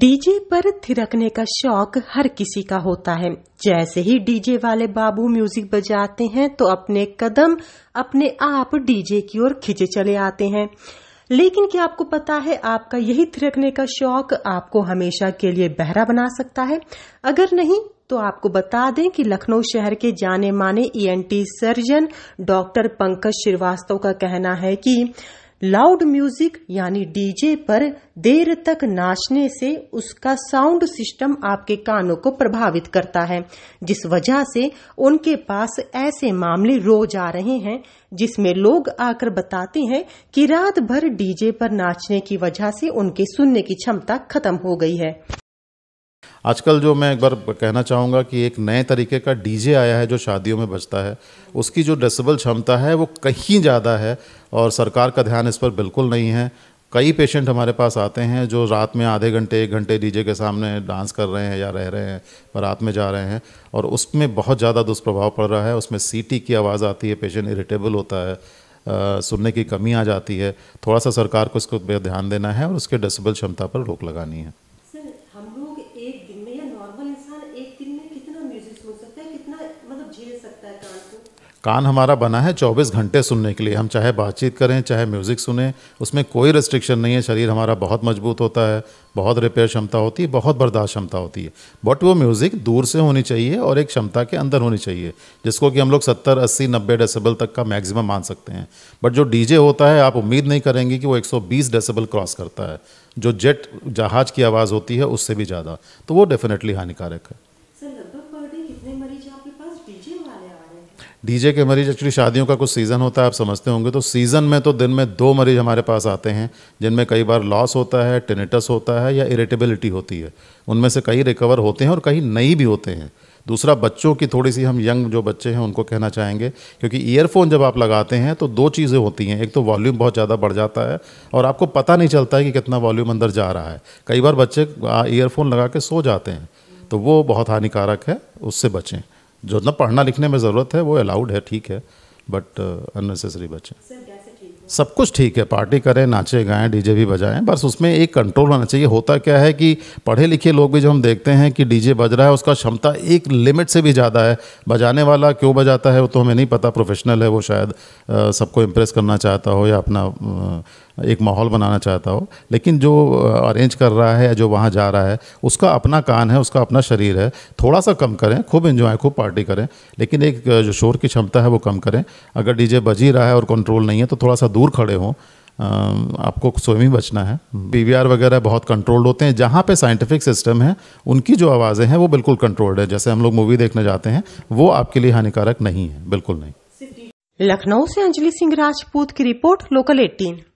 DJ पर थिरकने का शौक हर किसी का होता है जैसे ही डीजे वाले बाबू म्यूजिक बजाते हैं तो अपने कदम अपने आप डीजे की ओर खिंचे चले आते हैं लेकिन क्या आपको पता है आपका यही थिरकने का शौक आपको हमेशा के लिए बहरा बना सकता है अगर नहीं तो आपको बता दें कि लखनऊ शहर के जाने माने ENT e surgeon doctor Pankaj Srivastava का कहना है कि लाउड म्यूजिक यानी डीजे पर देर तक नाचने से उसका साउंड सिस्टम आपके कानों को प्रभावित करता है जिस वजह से उनके पास ऐसे मामले रोज आ रहे हैं जिसमें लोग आकर बताते हैं कि रात भर डीजे पर नाचने की वजह से उनके सुनने की क्षमता खत्म हो गई है आजकल जो मैं एक बार कहना चाहूँगा कि एक नए तरीके का डीजे आया है जो शादियों में बजता है उसकी जो डेसिबल क्षमता है वो कहीं ज़्यादा है और सरकार का ध्यान इस पर बिल्कुल नहीं है कई पेशेंट हमारे पास आते हैं जो रात में आधे घंटे एक घंटे डीजे के सामने डांस कर रहे हैं या रह रहे हैं रात में जा रहे हैं और उसमें बहुत ज़्यादा दुष्प्रभाव पड़ रहा है उसमें सीटी की आवाज़ आती है पेशेंट इरिटेबल होता है आ, सुनने की कमी आ जाती है थोड़ा सा सरकार को इसको ध्यान देना है और उसके डेसिबल क्षमता पर रोक लगानी है मतलब सकता है कान को कान हमारा बना है 24 घंटे सुनने के लिए हम चाहे बातचीत करें चाहे म्यूज़िक सुने उसमें कोई रिस्ट्रिक्शन नहीं है शरीर हमारा बहुत मजबूत होता है बहुत रिपेयर क्षमता होती है बहुत बर्दाश्त क्षमता होती है बट वो म्यूज़िक दूर से होनी चाहिए और एक क्षमता के अंदर होनी चाहिए जिसको कि हम लोग सत्तर अस्सी नब्बे डेसेबल तक का मैक्सिमम मान सकते हैं बट जो डीजे होता है आप उम्मीद नहीं करेंगे कि वो 120 डेसिबल क्रॉस करता है जो जेट जहाज़ की आवाज़ होती है उससे भी ज़्यादा तो वो डेफिनेटली हानिकारक है डीजे के मरीज एक्चुअली शादियों का कुछ सीज़न होता है आप समझते होंगे तो सीज़न में तो दिन में दो मरीज हमारे पास आते हैं जिनमें कई बार लॉस होता है टेनेटस होता है या इरेटेबिलिटी होती है उनमें से कई रिकवर होते हैं और कई नई भी होते हैं दूसरा बच्चों की थोड़ी सी हम यंग जो बच्चे हैं उनको कहना चाहेंगे क्योंकि ईयरफोन जब आप लगाते हैं तो दो चीज़ें होती हैं एक तो वॉल्यूम बहुत ज़्यादा बढ़ जाता है और आपको पता नहीं चलता है कि कितना वॉल्यूम अंदर जा रहा है कई बार बच्चे ईयरफोन लगा के सो जाते हैं तो वो बहुत हानिकारक है उससे बचें जो मतलब पढ़ना लिखने में ज़रूरत है वो अलाउड है ठीक है बट अननेसेसरी बचें सब कुछ ठीक है पार्टी करें नाचे गाएं डीजे भी बजाएं बस उसमें एक कंट्रोल होना चाहिए होता क्या है कि पढ़े लिखे लोग भी जो हम देखते हैं कि डीजे बज रहा है उसका क्षमता एक लिमिट से भी ज़्यादा है बजाने वाला क्यों बजाता है वो तो हमें नहीं पता प्रोफेशनल है वो शायद uh, सबको इम्प्रेस करना चाहता हो या अपना uh, एक माहौल बनाना चाहता हो लेकिन जो अरेंज कर रहा है या जो वहाँ जा रहा है उसका अपना कान है उसका अपना शरीर है थोड़ा सा कम करें खूब इन्जॉय खूब पार्टी करें लेकिन एक जो शोर की क्षमता है वो कम करें अगर डीजे बज ही रहा है और कंट्रोल नहीं है तो थोड़ा सा दूर खड़े हों आपको स्वयं ही बचना है पी वगैरह बहुत कंट्रोल्ड होते हैं जहाँ पे साइंटिफिक सिस्टम है उनकी जो आवाज़ें हैं वो बिल्कुल कंट्रोल्ड है जैसे हम लोग मूवी देखने जाते हैं वो आपके लिए हानिकारक नहीं है बिल्कुल नहीं लखनऊ से अंजलि सिंह राजपूत की रिपोर्ट लोकल एटीन